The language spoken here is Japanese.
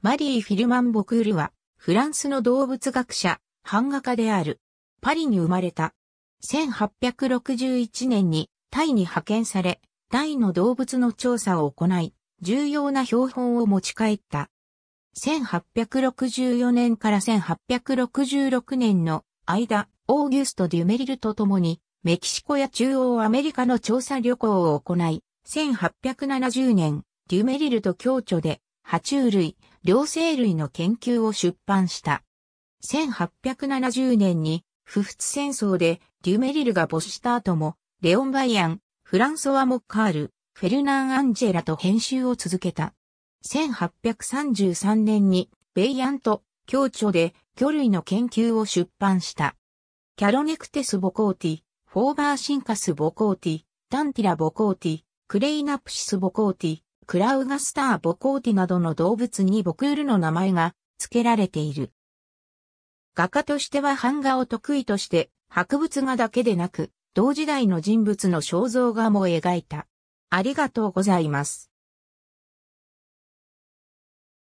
マリー・フィルマン・ボクールは、フランスの動物学者、版画家である。パリに生まれた。1861年にタイに派遣され、タイの動物の調査を行い、重要な標本を持ち帰った。1864年から1866年の間、オーギュスト・デュメリルと共に、メキシコや中央アメリカの調査旅行を行い、1870年、デュメリルと共著で、爬虫類、両生類の研究を出版した。1870年に、不仏戦争でデュメリルが没した後も、レオン・バイアン、フランソワ・モッカール、フェルナン・アンジェラと編集を続けた。1833年に、ベイアンと、共著で、魚類の研究を出版した。キャロネクテス・ボコーティ、フォーバーシンカス・ボコーティ、ダンティラ・ボコーティ、クレイナプシス・ボコーティ、クラウガスター・ボコーティなどの動物にボクールの名前が付けられている。画家としては版画を得意として博物画だけでなく同時代の人物の肖像画も描いた。ありがとうございます。